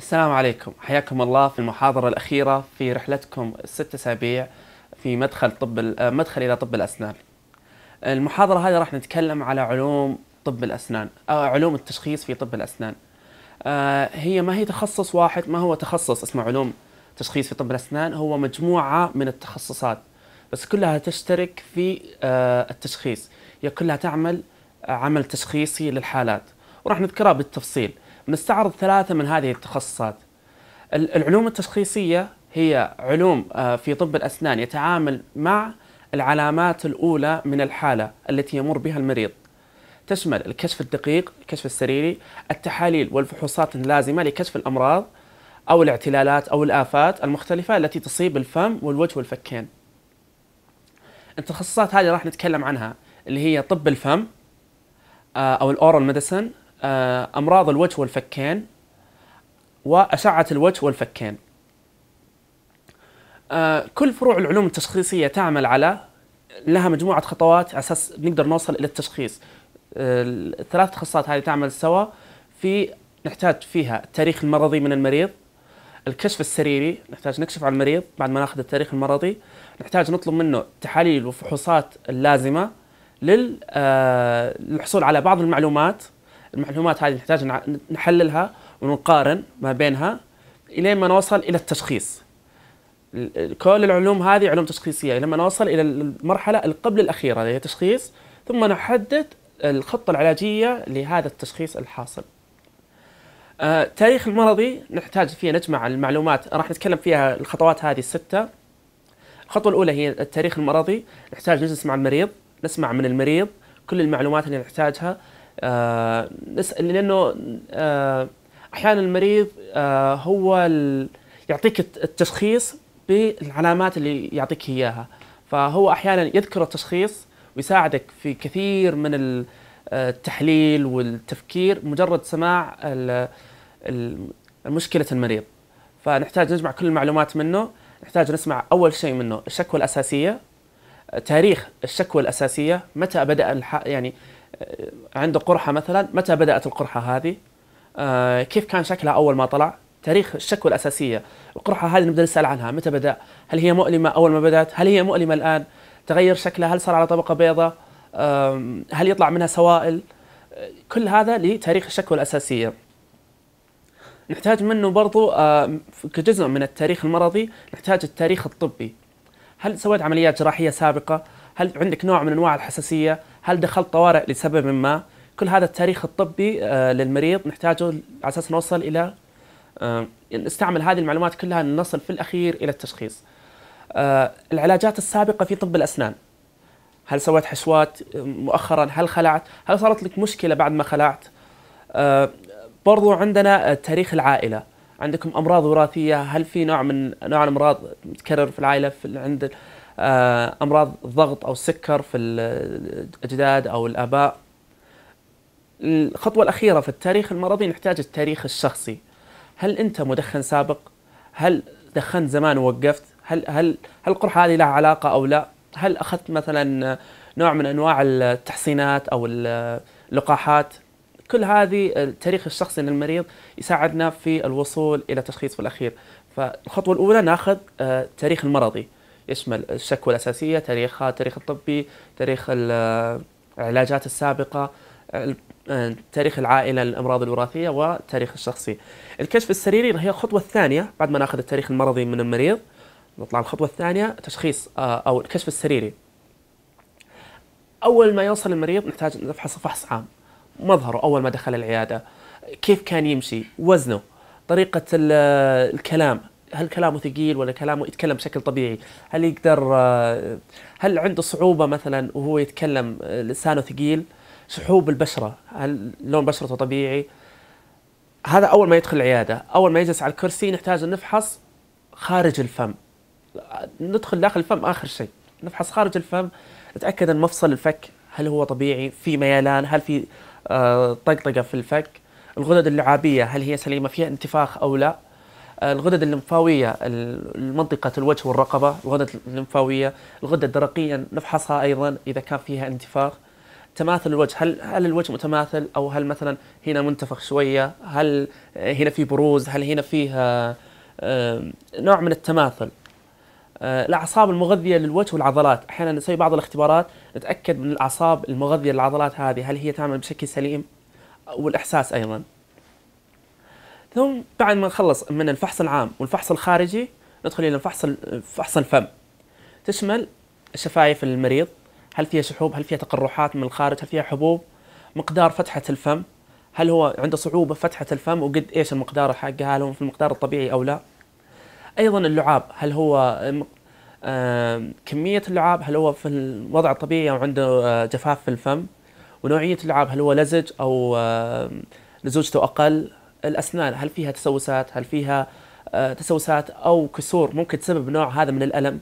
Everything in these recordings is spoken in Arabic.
السلام عليكم حياكم الله في المحاضرة الأخيرة في رحلتكم ست أسابيع في مدخل طب آه، مدخل إلى طب الأسنان المحاضرة هذه راح نتكلم على علوم طب الأسنان أو آه، علوم التشخيص في طب الأسنان آه، هي ما هي تخصص واحد ما هو تخصص اسمه علوم تشخيص في طب الأسنان هو مجموعة من التخصصات بس كلها تشترك في التشخيص هي كلها تعمل عمل تشخيصي للحالات وراح نذكرها بالتفصيل نستعرض ثلاثة من هذه التخصصات العلوم التشخيصية هي علوم آه، في طب الأسنان يتعامل مع العلامات الأولى من الحالة التي يمر بها المريض تشمل الكشف الدقيق الكشف السريري التحاليل والفحوصات اللازمة لكشف الأمراض أو الاعتلالات أو الآفات المختلفة التي تصيب الفم والوجه والفكين التخصصات هذه راح نتكلم عنها اللي هي طب الفم آه، أو الأورال ميديسن آه، أمراض الوجه والفكين وأشعة الوجه والفكين آه، كل فروع العلوم التشخيصية تعمل على لها مجموعة خطوات على أساس نقدر نوصل إلى التشخيص الثلاث آه، تخصصات هذه تعمل سوا في نحتاج فيها التاريخ المرضي من المريض الكشف السريري نحتاج نكشف على المريض بعد ما ناخذ التاريخ المرضي نحتاج نطلب منه تحاليل وفحوصات اللازمة للحصول على بعض المعلومات المعلومات هذه نحتاج نحللها ونقارن ما بينها الين ما نوصل الى التشخيص كل العلوم هذه علوم تشخيصيه لما نوصل الى المرحله القبل الاخيره اللي هي التشخيص ثم نحدد الخطه العلاجيه لهذا التشخيص الحاصل آه، التاريخ تاريخ المرضي نحتاج فيه نجمع المعلومات راح نتكلم فيها الخطوات هذه الستة الخطوة الأولى هي التاريخ المرضي نحتاج نجلس مع المريض نسمع من المريض كل المعلومات اللي نحتاجها آه، نسال لانه آه، احيانا المريض آه، هو يعطيك التشخيص بالعلامات اللي يعطيك اياها فهو احيانا يذكر التشخيص ويساعدك في كثير من التحليل والتفكير مجرد سماع مشكله المريض فنحتاج نجمع كل المعلومات منه نحتاج نسمع اول شيء منه الشكوى الاساسيه تاريخ الشكوى الاساسيه متى بدا يعني عنده قرحه مثلا متى بدات القرحه هذه آه، كيف كان شكلها اول ما طلع تاريخ الشكوى الاساسيه القرحه هذه نبدا نسال عنها متى بدا هل هي مؤلمه اول ما بدات هل هي مؤلمه الان تغير شكلها هل صار على طبقه بيضاء هل يطلع منها سوائل كل هذا لتاريخ الشكوى الاساسيه نحتاج منه برضو آه، كجزء من التاريخ المرضي نحتاج التاريخ الطبي هل سويت عمليات جراحيه سابقه هل عندك نوع من انواع الحساسيه هل دخل طوارئ لسبب ما كل هذا التاريخ الطبي آه، للمريض نحتاجه على اساس نوصل الى آه، يعني نستعمل هذه المعلومات كلها نصل في الاخير الى التشخيص آه، العلاجات السابقه في طب الاسنان هل سويت حشوات مؤخرا هل خلعت هل صارت لك مشكله بعد ما خلعت برضو عندنا تاريخ العائله عندكم امراض وراثيه هل في نوع من انواع الامراض متكرر في العائله في عند آه، امراض الضغط او السكر في الاجداد او الاباء الخطوه الاخيره في التاريخ المرضي نحتاج التاريخ الشخصي هل انت مدخن سابق هل دخنت زمان ووقفت هل هل هل القرحه هذه لها علاقه او لا هل اخذت مثلا نوع من انواع التحصينات او اللقاحات كل هذه التاريخ الشخصي للمريض يساعدنا في الوصول الى تشخيص في الاخير فالخطوه الاولى ناخذ التاريخ آه، المرضي اسم الشكوى الأساسية تاريخها التاريخ الطبي تاريخ العلاجات السابقة آه، تاريخ العائلة الأمراض الوراثية والتاريخ الشخصي الكشف السريري هي الخطوة الثانية بعد ما ناخذ التاريخ المرضي من المريض نطلع الخطوة الثانية تشخيص آه، أو الكشف السريري أول ما يوصل المريض نحتاج نفحص فحص عام مظهره أول ما دخل العيادة كيف كان يمشي وزنه طريقة الكلام هل كلامه ثقيل ولا كلامه يتكلم بشكل طبيعي هل يقدر آه، هل عنده صعوبة مثلا وهو يتكلم آه، لسانه ثقيل سحوب البشرة هل لون بشرته طبيعي هذا أول ما يدخل العيادة أول ما يجلس على الكرسي نحتاج نفحص خارج الفم ندخل داخل الفم آخر شيء نفحص خارج الفم نتأكد أن مفصل الفك هل هو طبيعي في ميلان هل في آه، طقطقة في الفك الغدد اللعابية هل هي سليمة فيها انتفاخ أو لا الغدد الليمفاويه المنطقه الوجه والرقبه الغدد الليمفاويه الغده الدرقيه نفحصها ايضا اذا كان فيها انتفاخ تماثل الوجه هل هل الوجه متماثل او هل مثلا هنا منتفخ شويه هل هنا في بروز هل هنا فيها آه، نوع من التماثل آه، الاعصاب المغذيه للوجه والعضلات احيانا نسوي بعض الاختبارات نتاكد من الاعصاب المغذيه للعضلات هذه هل هي تعمل بشكل سليم والاحساس ايضا ثم بعد ما نخلص من الفحص العام والفحص الخارجي ندخل الى الفحص فحص الفم تشمل شفايف المريض هل فيها شحوب هل فيها تقرحات من الخارج هل فيها حبوب مقدار فتحه الفم هل هو عنده صعوبه فتحه الفم وقد ايش المقدار حقها هل هو في المقدار الطبيعي او لا ايضا اللعاب هل هو كمية اللعاب هل هو في الوضع الطبيعي أو عنده آه، جفاف في الفم ونوعية اللعاب هل هو لزج أو لزوجته أقل الاسنان هل فيها تسوسات هل فيها آه، تسوسات او كسور ممكن تسبب نوع هذا من الالم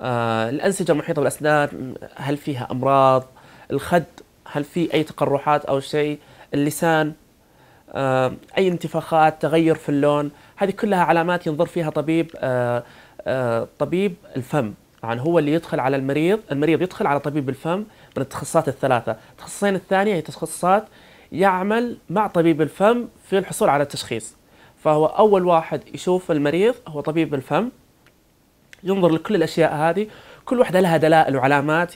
آه، الانسجه المحيطه بالاسنان هل فيها امراض الخد هل في اي تقرحات او شيء اللسان آه، اي انتفاخات تغير في اللون هذه كلها علامات ينظر فيها طبيب طبيب الفم طبعا يعني هو اللي يدخل على المريض المريض يدخل على طبيب الفم من التخصصات الثلاثه التخصصين الثانيه هي تخصصات يعمل مع طبيب الفم في الحصول على التشخيص فهو أول واحد يشوف المريض هو طبيب الفم ينظر لكل الأشياء هذه كل واحدة لها دلائل وعلامات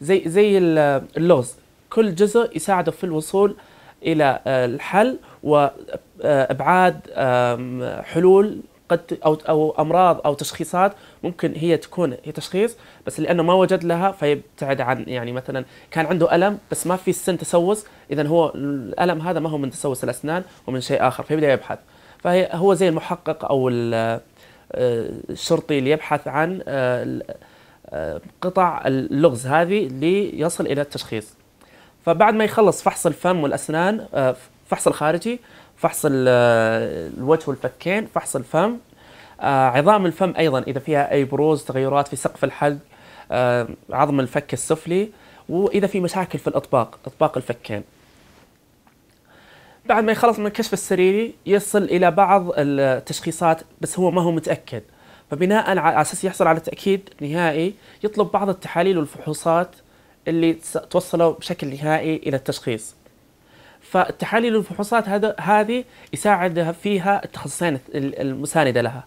زي زي اللوز كل جزء يساعده في الوصول إلى آه، الحل وإبعاد آه، حلول قد او او امراض او تشخيصات ممكن هي تكون هي تشخيص بس لانه ما وجد لها فيبتعد عن يعني مثلا كان عنده الم بس ما في السن تسوس اذا هو الالم هذا ما هو من تسوس الاسنان ومن شيء اخر فيبدا يبحث فهو زي المحقق او آه، الشرطي اللي يبحث عن آه، آه، قطع اللغز هذه ليصل الى التشخيص فبعد ما يخلص فحص الفم والاسنان فحص الخارجي فحص الوجه والفكين فحص الفم آه، عظام الفم ايضا اذا فيها اي بروز تغيرات في سقف الحلق آه، عظم الفك السفلي واذا في مشاكل في الاطباق اطباق الفكين بعد ما يخلص من الكشف السريري يصل الى بعض التشخيصات بس هو ما هو متاكد فبناء على اساس يحصل على تاكيد نهائي يطلب بعض التحاليل والفحوصات اللي توصلوا بشكل نهائي الى التشخيص فالتحاليل والفحوصات هذا هذه يساعد فيها التخصصين المساندة لها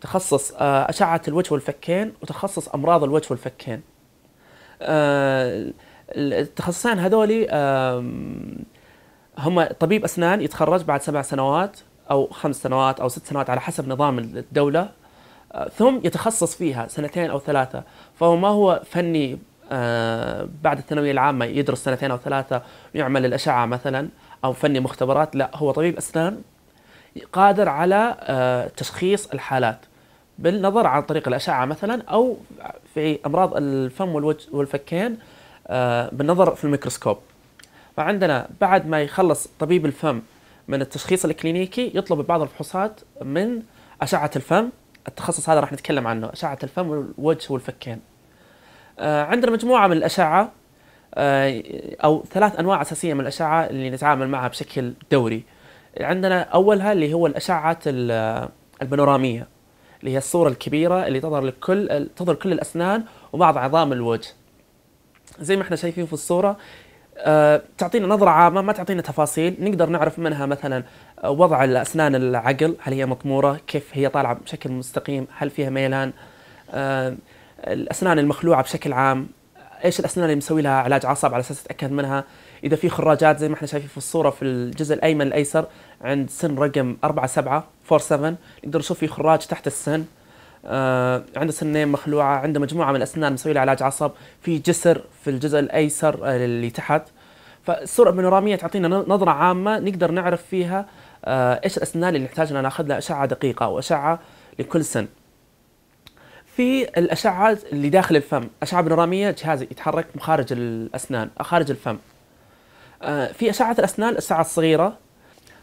تخصص آه، أشعة الوجه والفكين وتخصص أمراض الوجه والفكين آه، التخصصين هذول هم طبيب أسنان يتخرج بعد سبع سنوات أو خمس سنوات أو ست سنوات على حسب نظام الدولة آه، ثم يتخصص فيها سنتين أو ثلاثة فهو ما هو فني آه، بعد الثانويه العامه يدرس سنتين او ثلاثه ويعمل الاشعه مثلا او فني مختبرات لا هو طبيب اسنان قادر على آه، تشخيص الحالات بالنظر عن طريق الاشعه مثلا او في امراض الفم والوجه والفكين آه، بالنظر في الميكروسكوب فعندنا بعد ما يخلص طبيب الفم من التشخيص الكلينيكي يطلب بعض الفحوصات من اشعه الفم التخصص هذا راح نتكلم عنه اشعه الفم والوجه والفكين آه، عندنا مجموعة من الأشعة آه، أو ثلاث أنواع أساسية من الأشعة اللي نتعامل معها بشكل دوري عندنا أولها اللي هو الأشعة آه، البانورامية اللي هي الصورة الكبيرة اللي تظهر لكل تظهر كل الأسنان وبعض عظام الوجه زي ما احنا شايفين في الصورة تعطينا نظرة عامة ما تعطينا تفاصيل نقدر نعرف منها مثلا وضع الأسنان العقل هل هي مطمورة كيف هي طالعة بشكل مستقيم هل فيها ميلان الاسنان المخلوعه بشكل عام ايش الاسنان اللي مسوي لها علاج عصب على اساس اتاكد منها اذا في خراجات زي ما احنا شايفين في الصوره في الجزء الايمن الايسر عند سن رقم 4 7 4 7 نقدر نشوف في خراج تحت السن آه عنده سنين مخلوعه عنده مجموعه من الاسنان مسوي لها علاج عصب في جسر في الجزء الايسر آه، اللي تحت فالصوره البانوراميه تعطينا نظره عامه نقدر نعرف فيها آه ايش الاسنان اللي نحتاج ان ناخذ لها اشعه دقيقه او اشعه لكل سن في الاشعه اللي داخل الفم اشعه بنورامية جهاز يتحرك خارج الاسنان خارج الفم آه، في اشعه الاسنان الاشعه الصغيره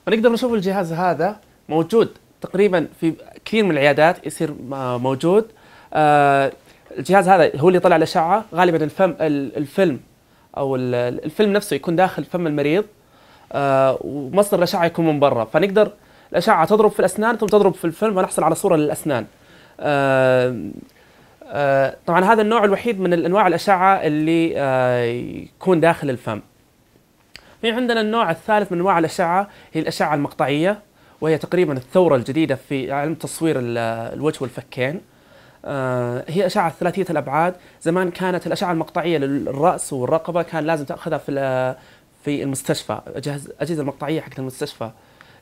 فنقدر نشوف الجهاز هذا موجود تقريبا في كثير من العيادات يصير موجود آه، الجهاز هذا هو اللي طلع الاشعه غالبا الفم الفيلم او الفيلم نفسه يكون داخل فم المريض آه، ومصدر الاشعه يكون من برا فنقدر الاشعه تضرب في الاسنان ثم تضرب في الفيلم ونحصل على صوره للاسنان آه، آه، طبعا هذا النوع الوحيد من الانواع الاشعه اللي آه، يكون داخل الفم في عندنا النوع الثالث من انواع الاشعه هي الاشعه المقطعيه وهي تقريبا الثوره الجديده في علم تصوير الوجه والفكين هي أشعة ثلاثية الأبعاد زمان كانت الأشعة المقطعية للرأس والرقبة كان لازم تأخذها في في المستشفى أجهزة المقطعية حقت المستشفى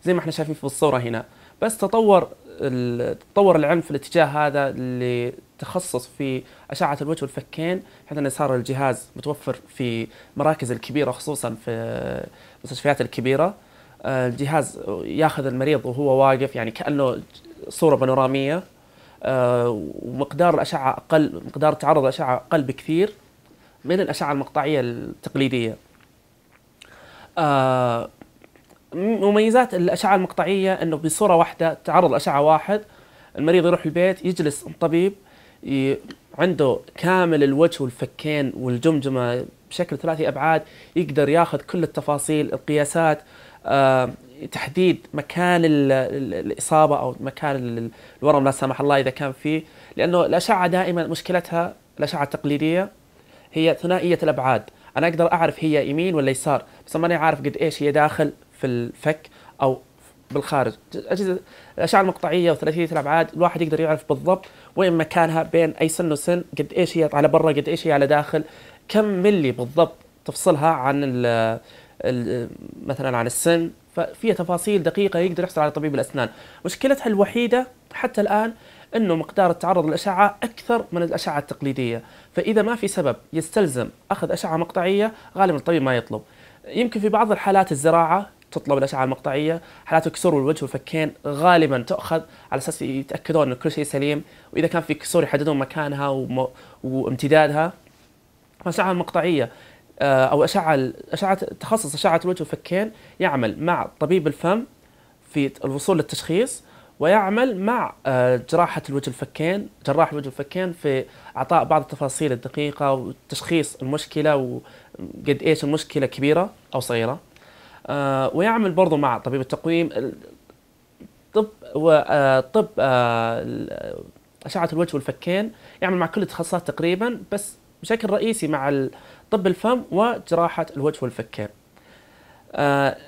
زي ما احنا شايفين في الصورة هنا بس تطور تطور العلم في الاتجاه هذا اللي تخصص في اشعه الوجه والفكين بحيث انه صار الجهاز متوفر في مراكز الكبيره خصوصا في المستشفيات الكبيره آه، الجهاز ياخذ المريض وهو واقف يعني كانه صوره بانوراميه آه، ومقدار الاشعه اقل مقدار تعرض الاشعه اقل بكثير من الاشعه المقطعيه التقليديه آه، مميزات الاشعه المقطعيه انه بصوره واحده تعرض اشعه واحد المريض يروح البيت يجلس الطبيب عنده كامل الوجه والفكين والجمجمه بشكل ثلاثي ابعاد يقدر ياخذ كل التفاصيل القياسات آه، تحديد مكان الاصابه او مكان الورم لا سمح الله اذا كان فيه لانه الاشعه دائما مشكلتها الاشعه التقليديه هي ثنائيه الابعاد انا اقدر اعرف هي يمين ولا يسار بس ماني عارف قد ايش هي داخل في الفك او بالخارج اجهزه الاشعه المقطعيه وثلاثيه الابعاد الواحد يقدر يعرف بالضبط وين مكانها بين اي سن وسن قد ايش هي على برا قد ايش هي على داخل كم ملي بالضبط تفصلها عن الـ الـ مثلا عن السن ففيها تفاصيل دقيقه يقدر يحصل على طبيب الاسنان مشكلتها الوحيده حتى الان انه مقدار التعرض للاشعه اكثر من الاشعه التقليديه فاذا ما في سبب يستلزم اخذ اشعه مقطعيه غالبا الطبيب ما يطلب يمكن في بعض الحالات الزراعه تطلب الاشعه المقطعيه حالات الكسور والوجه والفكين غالبا تؤخذ على اساس يتاكدون ان كل شيء سليم واذا كان في كسور يحددون مكانها وم... وامتدادها الاشعه المقطعيه آه، او اشعه اشعه تخصص اشعه الوجه والفكين يعمل مع طبيب الفم في الوصول للتشخيص ويعمل مع آه، جراحة الوجه الفكين جراح الوجه الفكين في إعطاء بعض التفاصيل الدقيقة وتشخيص المشكلة وقد إيش المشكلة كبيرة أو صغيرة آه، ويعمل برضه مع طبيب التقويم طب وطب آه، آه، اشعه الوجه والفكين يعمل مع كل التخصصات تقريبا بس بشكل رئيسي مع طب الفم وجراحه الوجه والفكين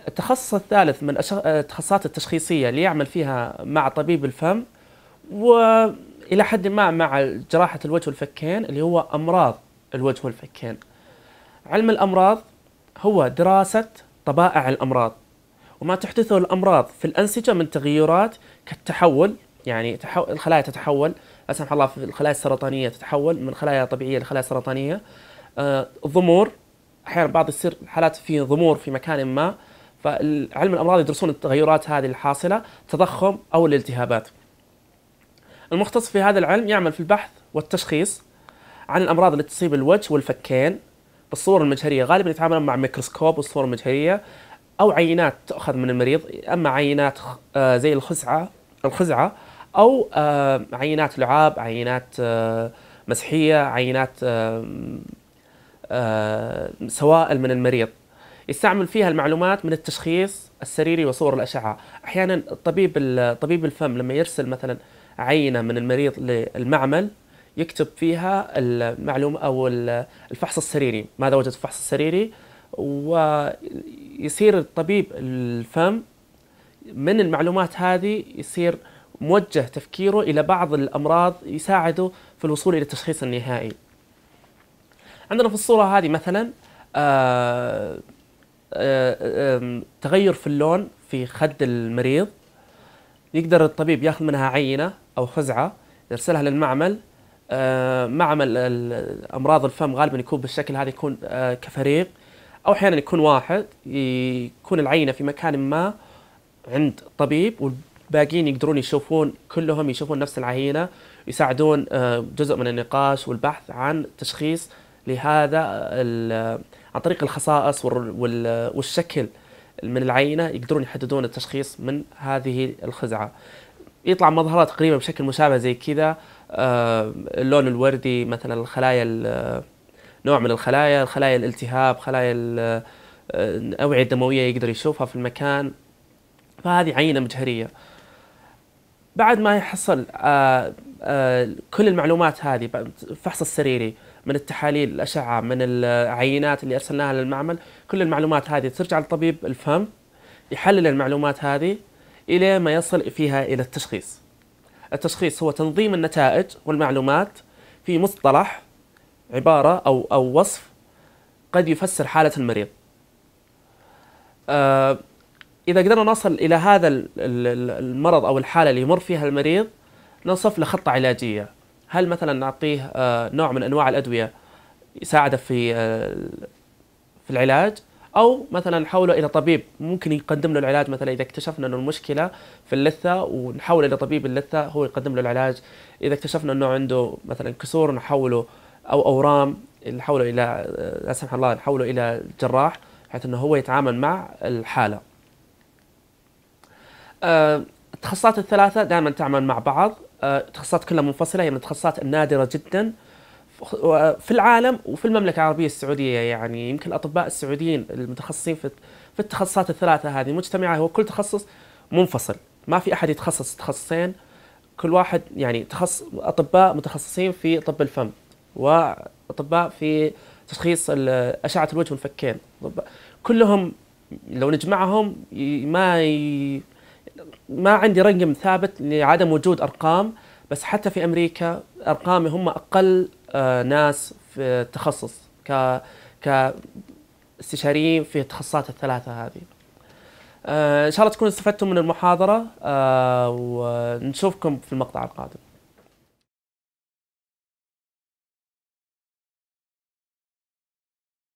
التخصص الثالث من التخصصات التشخيصيه اللي يعمل فيها مع طبيب الفم والى حد ما مع جراحه الوجه والفكين اللي هو امراض الوجه والفكين علم الامراض هو دراسه طبائع الأمراض وما تحدثه الأمراض في الأنسجة من تغيرات كالتحول يعني الخلايا تتحول لا سمح الله في الخلايا السرطانية تتحول من خلايا طبيعية لخلايا سرطانية آه ضمور أحيانا بعض يصير حالات في ضمور في مكان ما فعلم الأمراض يدرسون التغيرات هذه الحاصلة تضخم أو الالتهابات المختص في هذا العلم يعمل في البحث والتشخيص عن الأمراض التي تصيب الوجه والفكين بالصور المجهريه غالبا يتعاملون مع ميكروسكوب والصور المجهريه او عينات تؤخذ من المريض اما عينات آه، زي الخزعه الخزعه او آه، عينات لعاب عينات آه، مسحيه عينات سوائل من المريض يستعمل فيها المعلومات من التشخيص السريري وصور الاشعه احيانا الطبيب طبيب الفم لما يرسل مثلا عينه من المريض للمعمل يكتب فيها المعلومه او الفحص السريري ماذا وجد في الفحص السريري ويصير الطبيب الفم من المعلومات هذه يصير موجه تفكيره الى بعض الامراض يساعده في الوصول الى التشخيص النهائي. عندنا في الصوره هذه مثلا آآ آه، آآ آه، تغير في اللون في خد المريض يقدر الطبيب ياخذ منها عينه او خزعه يرسلها للمعمل آه، معمل الامراض الفم غالبا يكون بالشكل هذا يكون آه، كفريق او احيانا يكون واحد يكون العينه في مكان ما عند طبيب والباقيين يقدرون يشوفون كلهم يشوفون نفس العينه يساعدون آه، جزء من النقاش والبحث عن تشخيص لهذا عن طريق الخصائص والشكل من العينه يقدرون يحددون التشخيص من هذه الخزعه يطلع مظهرات تقريبا بشكل مشابه زي كذا آه، اللون الوردي مثلا الخلايا نوع من الخلايا خلايا الالتهاب خلايا آه، الأوعية الدموية يقدر يشوفها في المكان فهذه عينة مجهرية بعد ما يحصل آه، كل المعلومات هذه الفحص السريري من التحاليل الأشعة من العينات اللي أرسلناها للمعمل كل المعلومات هذه ترجع للطبيب الفم يحلل المعلومات هذه إلى ما يصل فيها إلى التشخيص التشخيص هو تنظيم النتائج والمعلومات في مصطلح عبارة أو أو وصف قد يفسر حالة المريض. آه، إذا قدرنا نصل إلى هذا المرض أو الحالة اللي يمر فيها المريض نصف له خطة علاجية. هل مثلا نعطيه آه، نوع من أنواع الأدوية يساعده في آه، في العلاج؟ او مثلا نحوله الى طبيب ممكن يقدم له العلاج مثلا اذا اكتشفنا انه المشكله في اللثه ونحوله الى طبيب اللثه هو يقدم له العلاج اذا اكتشفنا انه عنده مثلا كسور نحوله او اورام نحوله الى لا سمح الله نحوله الى جراح بحيث انه هو يتعامل مع الحاله آه، التخصصات الثلاثه دائما تعمل مع بعض آه، التخصصات كلها منفصله هي يعني من التخصصات النادره جدا في العالم وفي المملكه العربيه السعوديه يعني يمكن الاطباء السعوديين المتخصصين في في التخصصات الثلاثه هذه مجتمعه هو كل تخصص منفصل ما في احد يتخصص تخصصين كل واحد يعني تخص اطباء متخصصين في طب الفم واطباء في تشخيص اشعه الوجه والفكين كلهم لو نجمعهم ما ي... ما عندي رقم ثابت لعدم وجود ارقام بس حتى في امريكا ارقامي هم اقل آه، ناس في التخصص ك كاستشاريين في التخصصات الثلاثه هذه آه، ان شاء الله تكونوا استفدتم من المحاضره آه، ونشوفكم في المقطع القادم